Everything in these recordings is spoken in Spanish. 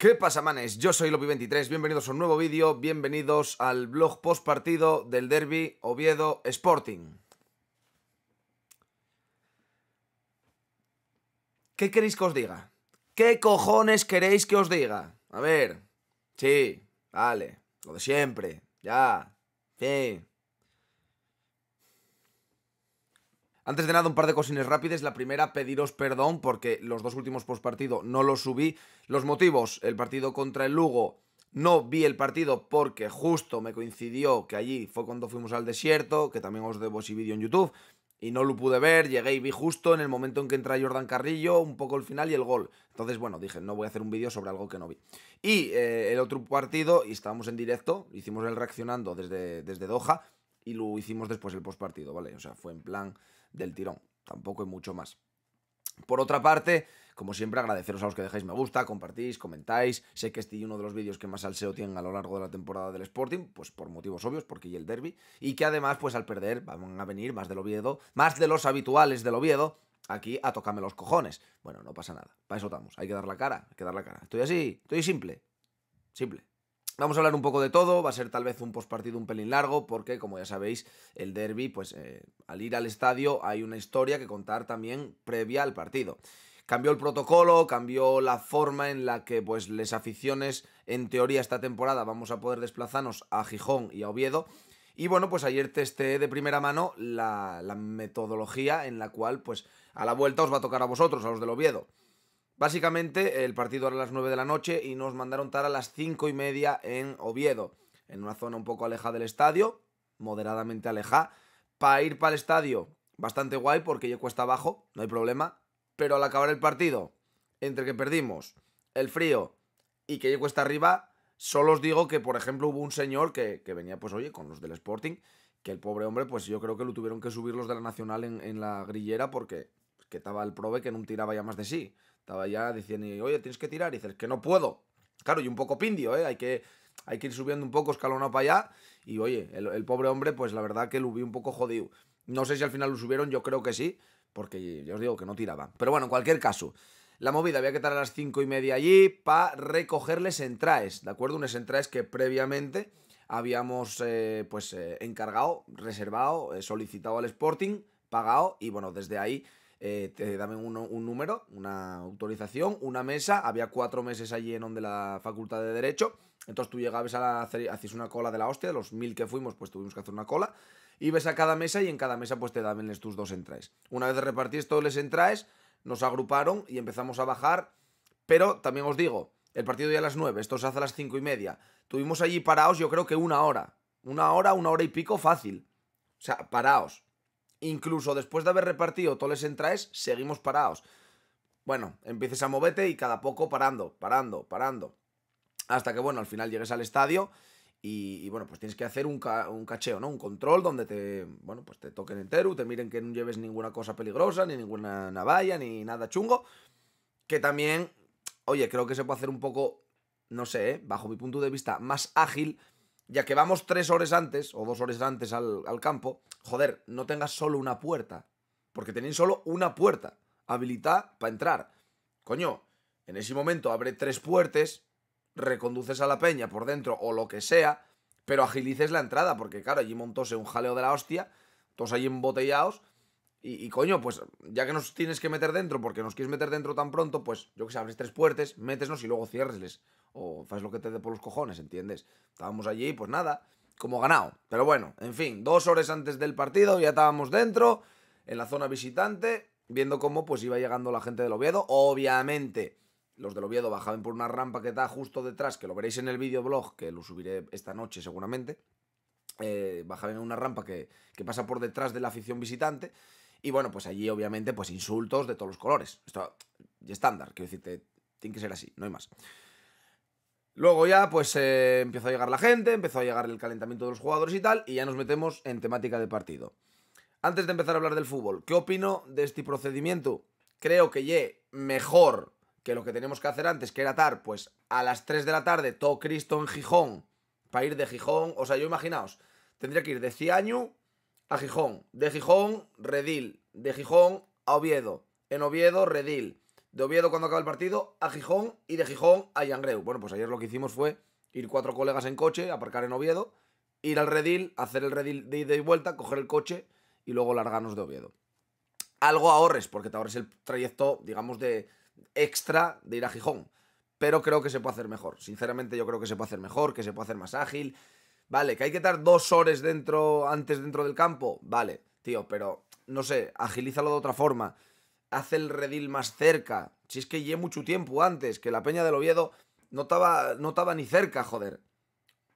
¿Qué pasa, manes? Yo soy Lopi23, bienvenidos a un nuevo vídeo, bienvenidos al blog post partido del Derby Oviedo Sporting. ¿Qué queréis que os diga? ¿Qué cojones queréis que os diga? A ver, sí, vale, lo de siempre, ya, sí. Antes de nada, un par de cosines rápidas. La primera, pediros perdón porque los dos últimos partido no los subí los motivos, el partido contra el Lugo, no vi el partido porque justo me coincidió que allí fue cuando fuimos al desierto, que también os debo ese vídeo en YouTube, y no lo pude ver, llegué y vi justo en el momento en que entra Jordan Carrillo, un poco el final y el gol. Entonces, bueno, dije, no voy a hacer un vídeo sobre algo que no vi. Y eh, el otro partido, y estábamos en directo, hicimos el reaccionando desde, desde Doha, y lo hicimos después el postpartido, ¿vale? O sea, fue en plan del tirón, tampoco hay mucho más. Por otra parte, como siempre, agradeceros a los que dejáis me gusta, compartís, comentáis. Sé que este es uno de los vídeos que más salseo tienen a lo largo de la temporada del Sporting, pues por motivos obvios, porque y el derby. Y que además, pues al perder, van a venir más del Oviedo, más de los habituales del Oviedo, aquí a tocarme los cojones. Bueno, no pasa nada. Para eso estamos. Hay que dar la cara, hay que dar la cara. Estoy así, estoy simple. Simple. Vamos a hablar un poco de todo, va a ser tal vez un postpartido un pelín largo, porque como ya sabéis, el derby, pues eh, al ir al estadio hay una historia que contar también previa al partido cambió el protocolo, cambió la forma en la que pues les aficiones en teoría esta temporada vamos a poder desplazarnos a Gijón y a Oviedo. Y bueno, pues ayer testé de primera mano la, metodología en la cual pues a la vuelta os va a tocar a vosotros, a los del Oviedo. Básicamente el partido era a las 9 de la noche y nos mandaron estar a las 5 y media en Oviedo, en una zona un poco alejada del estadio, moderadamente alejada. Para ir para el estadio, bastante guay porque yo cuesta abajo, no hay problema pero al acabar el partido, entre que perdimos, el frío y que yo hasta arriba, solo os digo que, por ejemplo, hubo un señor que, venía, pues oye, con los del Sporting, que el pobre hombre, pues yo creo que lo tuvieron que subir los de la Nacional en, la grillera porque que estaba el prove que no tiraba ya más de sí. Estaba ya diciendo, oye, tienes que tirar, y dices, que no puedo. Claro, y un poco pindio, ¿eh? Hay que, hay que ir subiendo un poco escalonado para allá. Y oye, el, el, pobre hombre, pues la verdad que lo vi un poco jodido. No sé si al final lo subieron, yo creo que sí porque yo os digo que no tiraba. Pero bueno, en cualquier caso, la movida había que estar a las cinco y media allí para recogerles entraes, ¿de acuerdo? Unos entraes que previamente habíamos eh, pues eh, encargado, reservado, eh, solicitado al Sporting, pagado y bueno, desde ahí te dan un, número, una autorización, una mesa, había cuatro meses allí en donde la Facultad de Derecho, entonces tú llegabas a la, una cola de la hostia, los mil que fuimos pues tuvimos que hacer una cola y a cada mesa y en cada mesa pues te daban tus dos entraes. Una vez repartís todos los entraes, nos agruparon y empezamos a bajar, pero también os digo, el partido ya a las 9, esto se hace a las cinco y media. Tuvimos allí parados yo creo que una hora, una hora, una hora y pico fácil. O sea, paraos. Incluso después de haber repartido todos los entraes, seguimos parados. Bueno, empieces a moverte y cada poco parando, parando, parando. Hasta que, bueno, al final llegues al estadio y, bueno, pues tienes que hacer un, un, cacheo, ¿no? Un control donde te, bueno, pues te toquen entero, te miren que no lleves ninguna cosa peligrosa, ni ninguna navalla, ni nada chungo. Que también, oye, creo que se puede hacer un poco, no sé, ¿eh? bajo mi punto de vista, más ágil, ya que vamos tres horas antes o dos horas antes al, al campo. Joder, no tengas solo una puerta, porque tenéis solo una puerta habilitada para entrar. Coño, en ese momento abre tres puertas reconduces a la peña por dentro o lo que sea, pero agilices la entrada, porque claro, allí montóse un jaleo de la hostia, todos allí embotellados, y, coño, pues ya que nos tienes que meter dentro, porque nos quieres meter dentro tan pronto, pues yo que sé, abres tres puertes, métesnos y luego cierresles o faz lo que te dé por los cojones, ¿entiendes? Estábamos allí, pues nada, como ganado, pero bueno, en fin, dos horas antes del partido ya estábamos dentro, en la zona visitante, viendo cómo pues iba llegando la gente del Oviedo, obviamente los del Oviedo bajaban por una rampa que está justo detrás, que lo veréis en el videoblog, que lo subiré esta noche seguramente. Eh, bajaban en una rampa que, pasa por detrás de la afición visitante. Y bueno, pues allí obviamente pues insultos de todos los colores. Esto estándar, quiero decirte, tiene que ser así, no hay más. Luego ya pues eh, empezó a llegar la gente, empezó a llegar el calentamiento de los jugadores y tal, y ya nos metemos en temática de partido. Antes de empezar a hablar del fútbol, ¿qué opino de este procedimiento? Creo que ye mejor que lo que tenemos que hacer antes, que era atar, pues a las 3 de la tarde, todo Cristo en Gijón, para ir de Gijón, o sea, yo imaginaos, tendría que ir de Ciaño a Gijón, de Gijón, Redil, de Gijón a Oviedo, en Oviedo, Redil, de Oviedo cuando acaba el partido, a Gijón y de Gijón a Yangreu. Bueno, pues ayer lo que hicimos fue ir cuatro colegas en coche, aparcar en Oviedo, ir al Redil, hacer el Redil de ida y vuelta, coger el coche y luego largarnos de Oviedo. Algo ahorres, porque te ahorres el trayecto, digamos, de extra de ir a Gijón. Pero creo que se puede hacer mejor. Sinceramente, yo creo que se puede hacer mejor, que se puede hacer más ágil. Vale, que hay que estar dos horas dentro, antes dentro del campo. Vale, tío, pero no sé, agilízalo de otra forma. Haz el redil más cerca. Si es que llegué mucho tiempo antes, que la Peña del Oviedo no estaba, ni cerca, joder.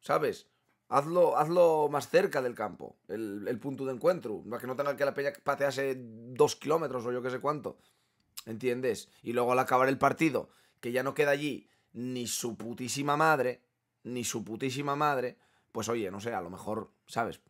¿Sabes? Hazlo, hazlo más cerca del campo, el, punto de encuentro. Para que no tenga que la Peña patease dos kilómetros o yo que sé cuánto. ¿Entiendes? Y luego al acabar el partido, que ya no queda allí ni su putísima madre, ni su putísima madre, pues oye, no sé, a lo mejor, ¿sabes?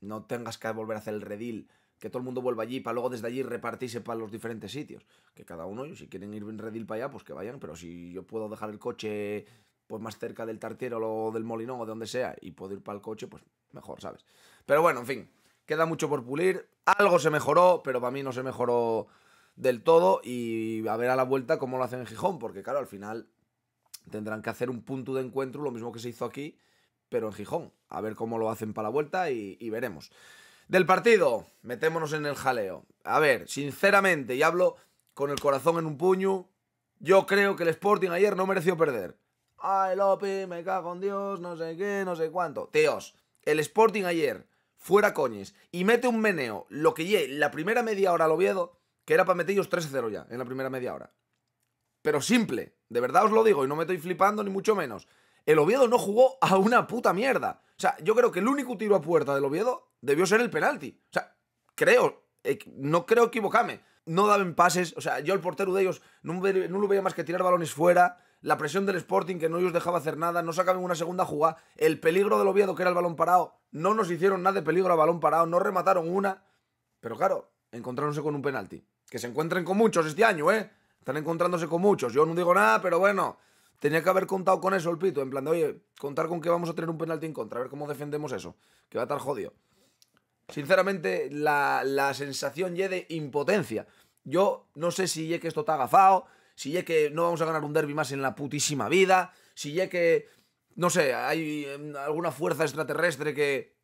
No tengas que volver a hacer el redil, que todo el mundo vuelva allí para luego desde allí repartirse para los diferentes sitios. Que cada uno, si quieren ir en redil para allá, pues que vayan, pero si yo puedo dejar el coche pues más cerca del tartiero o del molinón o de donde sea y puedo ir para el coche, pues mejor, ¿sabes? Pero bueno, en fin, queda mucho por pulir. Algo se mejoró, pero para mí no se mejoró del todo y a ver a la vuelta cómo lo hacen en Gijón, porque claro, al final tendrán que hacer un punto de encuentro, lo mismo que se hizo aquí, pero en Gijón. A ver cómo lo hacen para la vuelta y, veremos. Del partido, metémonos en el jaleo. A ver, sinceramente, y hablo con el corazón en un puño, yo creo que el Sporting ayer no mereció perder. Ay, Lopi, me cago en Dios, no sé qué, no sé cuánto. Teos, el Sporting ayer, fuera coñes, y mete un meneo, lo que llegue, la primera media hora al Oviedo, que era para ellos 3-0 ya, en la primera media hora. Pero simple, de verdad os lo digo, y no me estoy flipando ni mucho menos. El Oviedo no jugó a una puta mierda. O sea, yo creo que el único tiro a puerta del Oviedo debió ser el penalti. O sea, creo, eh, no creo equivocarme. No daban pases, o sea, yo el portero de ellos no, lo veía más que tirar balones fuera la presión del Sporting que no ellos dejaba hacer nada, no sacaban una segunda jugada, el peligro del Oviedo que era el balón parado, no nos hicieron nada de peligro a balón parado, no remataron una, pero claro, encontráronse con un penalti. Que se encuentren con muchos este año, ¿eh? Están encontrándose con muchos. Yo no digo nada, pero bueno, tenía que haber contado con eso el pito. En plan de, oye, contar con que vamos a tener un penalti en contra, a ver cómo defendemos eso. Que va a estar jodido. Sinceramente, la, sensación ya de impotencia. Yo no sé si ya que esto está agafado, si ya que no vamos a ganar un derby más en la putísima vida, si ya que, no sé, hay em, alguna fuerza extraterrestre que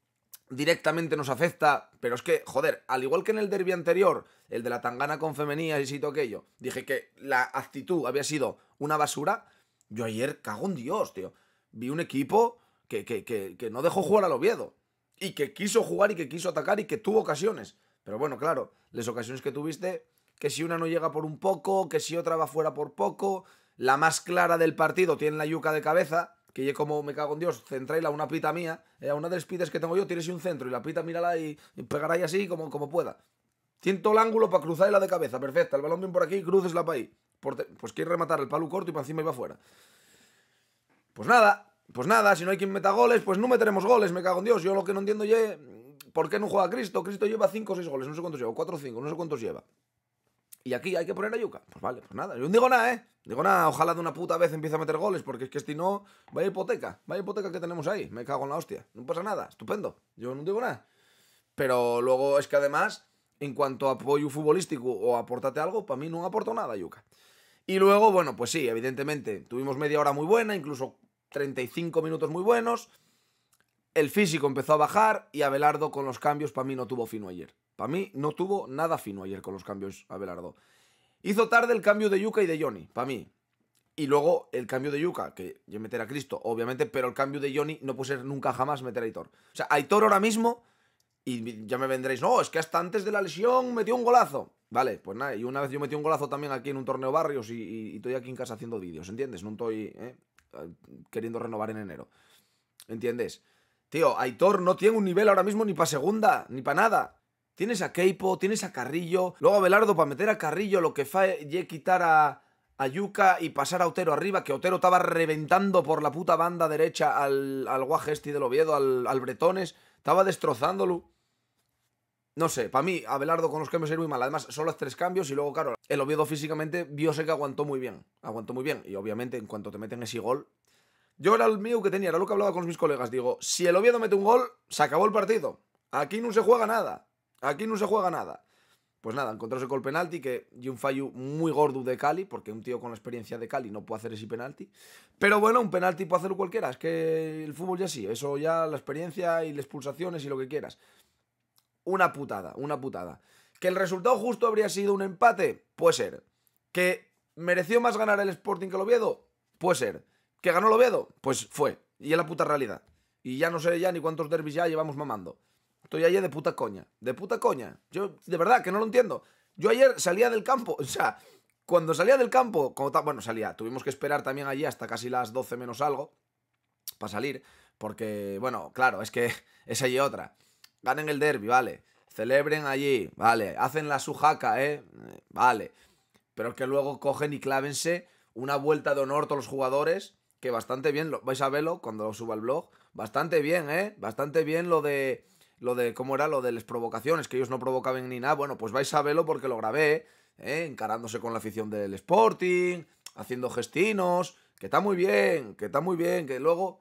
directamente nos afecta, pero es que, joder, al igual que en el derby anterior, el de la Tangana con femenías y todo aquello, dije que la actitud había sido una basura, yo ayer, cago en Dios, tío, vi un equipo que, que no dejó jugar al Oviedo, y que quiso jugar y que quiso atacar y que tuvo ocasiones, pero bueno, claro, las ocasiones que tuviste, que si una no llega por un poco, que si otra va fuera por poco, la más clara del partido tiene la yuca de cabeza, que yo como me cago en Dios, centráis a una pita mía, eh, a una de las pitas que tengo yo, tires un centro y la pita mírala y, y ahí así como, como pueda. Siento el ángulo para cruzarla de cabeza, perfecta, el balón viene por aquí, crucesla para ahí. pues quiere rematar el palo corto y para encima iba afuera. Pues nada, pues nada, si no hay quien meta goles, pues no meteremos goles, me cago en Dios. Yo lo que no entiendo es mm, por qué no juega Cristo. Cristo lleva 5 o 6 goles, no sé cuántos lleva, 4 o 5, no sé cuántos lleva. Y aquí hay que poner a Yuca. Pues vale, pues nada. Yo no digo nada, ¿eh? Digo nada, ojalá de una puta vez empiece a meter goles, porque es que si no, vaya hipoteca. Vaya hipoteca que tenemos ahí. Me cago en la hostia. No pasa nada, estupendo. Yo no digo nada. Pero luego es que además, en cuanto a apoyo futbolístico o aportarte algo, para mí no aportó nada Yuca. Y luego, bueno, pues sí, evidentemente, tuvimos media hora muy buena, incluso 35 minutos muy buenos. El físico empezó a bajar y Abelardo con los cambios para mí no tuvo fino ayer. Para mí no tuvo nada fino ayer con los cambios a Hizo tarde el cambio de Yuca y de Johnny, para mí. Y luego el cambio de Yuka, que yo meter a Cristo, obviamente, pero el cambio de Johnny no puede ser nunca jamás meter a Aitor. O sea, Aitor ahora mismo, y ya me vendréis, no, es que hasta antes de la lesión metió un golazo. Vale, pues nada, y una vez yo metí un golazo también aquí en un torneo barrios y, estoy aquí en casa haciendo vídeos, ¿entiendes? No estoy ¿eh? queriendo renovar en enero. ¿Entiendes? Tío, Aitor no tiene un nivel ahora mismo ni para segunda, ni para nada. Tienes a Keipo, tienes a Carrillo, luego a Belardo para meter a Carrillo, lo que fue quitar a, Yuka y pasar a Otero arriba, que Otero estaba reventando por la puta banda derecha al, al Guajesti este del Oviedo, al, Bretones, estaba destrozándolo. No sé, para mí, Abelardo con los cambios era muy mal. Además, solo los tres cambios y luego, claro, el Oviedo físicamente sé que aguantó muy bien. Aguantó muy bien. Y obviamente, en cuanto te meten ese gol. Yo era el mío que tenía, era lo que hablaba con mis colegas. Digo, si el Oviedo mete un gol, se acabó el partido. Aquí no se juega nada. Aquí no se juega nada. Pues nada, encontrarse con el penalti, que y un fallo muy gordo de Cali, porque un tío con la experiencia de Cali no puede hacer ese penalti. Pero bueno, un penalti puede hacerlo cualquiera, es que el fútbol ya sí, eso ya la experiencia y las pulsaciones y lo que quieras. Una putada, una putada. ¿Que el resultado justo habría sido un empate? Puede ser. ¿Que mereció más ganar el Sporting que el Oviedo? Puede ser. ¿Que ganó el Pues fue. Y es la puta realidad. Y ya no sé ya ni cuántos derbis ya llevamos mamando estoy ayer de puta coña. De puta coña. Yo, de verdad, que no lo entiendo. Yo ayer salía del campo, o sea, cuando salía del campo, como bueno, salía, tuvimos que esperar también allí hasta casi las 12 menos algo para salir, porque, bueno, claro, es que es allí otra. Ganen el derby, vale. Celebren allí, vale. Hacen la sujaca, eh, vale. Pero que luego cogen y clávense una vuelta de honor todos los jugadores, que bastante bien, lo, vais a verlo cuando lo suba el blog, bastante bien, eh, bastante bien lo de lo de cómo era lo de las provocaciones, que ellos no provocaban ni nada, bueno, pues vais a verlo porque lo grabé, ¿eh? encarándose con la afición del Sporting, haciendo gestinos, que está muy bien, que está muy bien, que luego,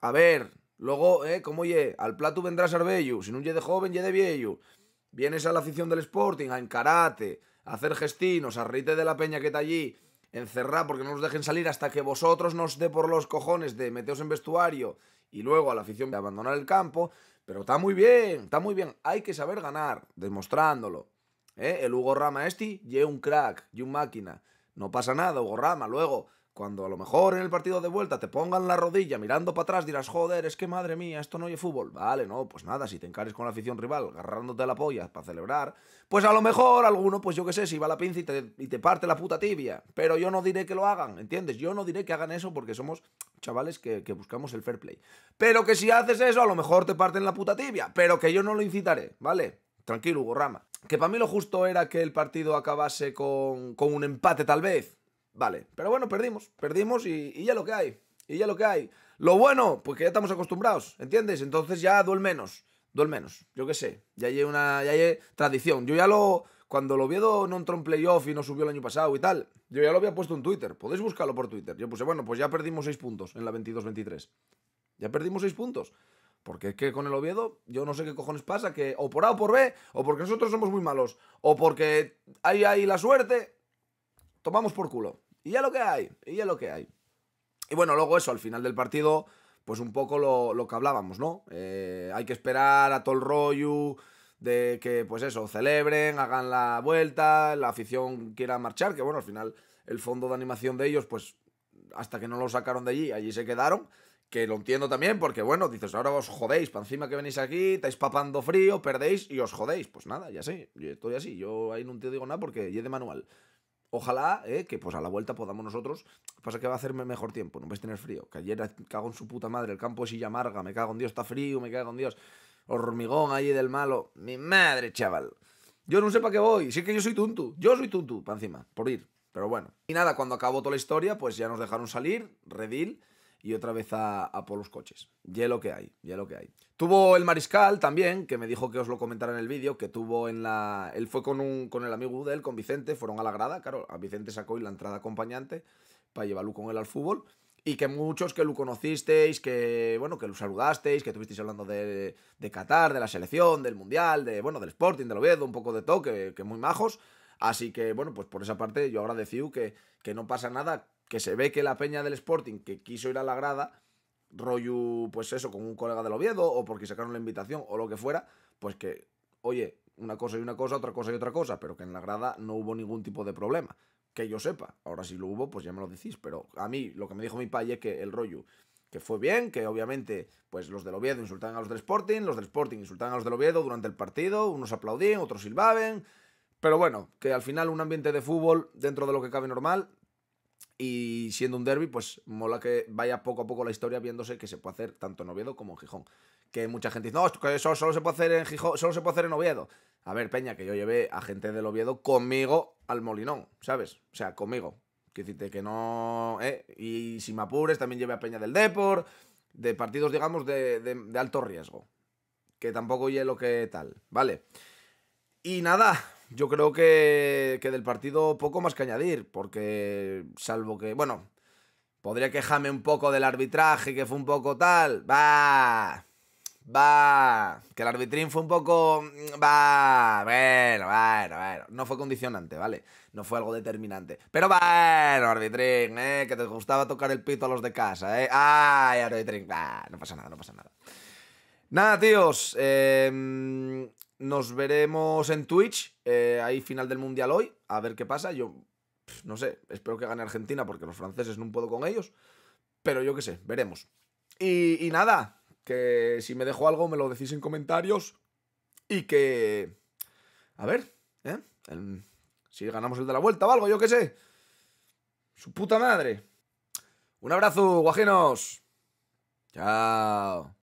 a ver, luego, ¿eh? como oye, al plato vendrás arbello, si no ye de joven, ye de viejo, vienes a la afición del Sporting a encararte, a hacer gestinos, a reírte de la peña que está allí, encerrar porque no nos dejen salir hasta que vosotros nos dé por los cojones de meteos en vestuario y luego a la afición de abandonar el campo, pero está muy bien, está muy bien. Hay que saber ganar, demostrándolo. ¿Eh? El Hugo Rama este, y un crack, y un máquina. No pasa nada, Hugo Rama. Luego, cuando a lo mejor en el partido de vuelta te pongan la rodilla mirando para atrás, dirás, joder, es que madre mía, esto no es fútbol. Vale, no, pues nada, si te encares con la afición rival, agarrándote la polla para celebrar, pues a lo mejor alguno, pues yo qué sé, si va la pinza y te, parte la puta tibia. Pero yo no diré que lo hagan, ¿entiendes? Yo no diré que hagan eso porque somos chavales que, buscamos el fair play. Pero que si haces eso, a lo mejor te parten la puta tibia, pero que yo no lo incitaré, ¿vale? Tranquilo, Hugo Rama. Que para mí lo justo era que el partido acabase con, con un empate, tal vez. Vale, pero bueno, perdimos, perdimos y, ya lo que hay, y ya lo que hay. Lo bueno, pues que ya estamos acostumbrados, ¿entiendes? Entonces ya duele menos, duele menos, yo qué sé, ya hay una ya hay tradición. Yo ya lo, cuando lo Oviedo no entró en playoff y no subió el año pasado y tal, yo ya lo había puesto en Twitter, podéis buscarlo por Twitter. Yo puse, bueno, pues ya perdimos seis puntos en la 22-23. Ya perdimos seis puntos. Porque es que con el Oviedo, yo no sé qué cojones pasa, que o por A o por B, o porque nosotros somos muy malos, o porque hay ahí la suerte, tomamos por culo. Y ya lo que hay, y ya lo que hay. Y bueno, luego eso, al final del partido, pues un poco lo, que hablábamos, ¿no? Eh, hay que esperar a todo el rollo de que, pues eso, celebren, hagan la vuelta, la afición quiera marchar, que bueno, al final el fondo de animación de ellos, pues hasta que no lo sacaron de allí, allí se quedaron. Que lo entiendo también, porque bueno, dices, ahora os jodéis, para encima que venís aquí, estáis papando frío, perdéis y os jodéis. Pues nada, ya sé, yo estoy así, yo ahí no te digo nada porque yo de manual. Ojalá eh, que pues a la vuelta podamos nosotros. Pasa que va a hacerme mejor tiempo, no vais a tener frío. Que ayer cago en su puta madre, el campo es silla amarga, me cago en Dios, está frío, me cago en Dios. Hormigón allí del malo. Mi madre, chaval. Yo no sé para qué voy. Sí que yo soy tuntu. Yo soy tuntu, para encima, por ir. Pero bueno. Y nada, cuando acabó toda la historia, pues ya nos dejaron salir, redil y otra vez a, por los coches. Ya lo que hay, ya lo que hay. Tuvo el mariscal también, que me dijo que os lo comentara en el vídeo, que tuvo en la... Él fue con, un, con el amigo de él, con Vicente, fueron a la grada, claro, a Vicente sacó y la entrada acompañante para llevarlo con él al fútbol. Y que muchos que lo conocisteis, que bueno, que lo saludasteis, que estuvisteis hablando de, de Qatar, de la selección, del Mundial, de bueno, del Sporting, del Oviedo, un poco de todo, que, muy majos. Así que, bueno, pues por esa parte yo agradecido que, que no pasa nada que se ve que la peña del Sporting, que quiso ir a la grada, rollo, pues eso, con un colega del Oviedo, o porque sacaron la invitación, o lo que fuera, pues que, oye, una cosa y una cosa, otra cosa y otra cosa, pero que en la grada no hubo ningún tipo de problema, que yo sepa. Ahora si lo hubo, pues ya me lo decís, pero a mí lo que me dijo mi padre es que el rollo que fue bien, que obviamente pues los del Oviedo insultan a los del Sporting, los del Sporting insultan a los del Oviedo durante el partido, unos aplaudían, otros silbaban, pero bueno, que al final un ambiente de fútbol dentro de lo que cabe normal, y siendo un derby, pues mola que vaya poco a poco la historia viéndose que se puede hacer tanto en Oviedo como en Gijón. Que mucha gente dice, no, eso solo se puede hacer en Gijón, solo se puede hacer en Oviedo. A ver, Peña, que yo llevé a gente del Oviedo conmigo al Molinón, ¿sabes? O sea, conmigo. Que dices que no. ¿eh? Y si me apures, también llevé a Peña del Deport, de partidos, digamos, de, alto riesgo. Que tampoco oye lo que tal, ¿vale? Y nada, yo creo que, del partido poco más que añadir, porque salvo que, bueno, podría quejarme un poco del arbitraje, que fue un poco tal, va, va, que el arbitrín fue un poco, va, bueno, bueno, bueno, no fue condicionante, ¿vale? No fue algo determinante. Pero bueno, arbitrín, ¿eh? Que te gustaba tocar el pito a los de casa, ¿eh? Ay, arbitrín, bah, no pasa nada, no pasa nada. Nada, tíos, eh... Nos veremos en Twitch. Eh, ahí final del Mundial hoy. A ver qué pasa. Yo no sé. Espero que gane Argentina porque los franceses no puedo con ellos. Pero yo qué sé. Veremos. Y, nada. Que si me dejo algo me lo decís en comentarios. Y que... A ver. ¿eh? si ganamos el de la vuelta o algo. Yo qué sé. Su puta madre. Un abrazo, guajinos. Chao.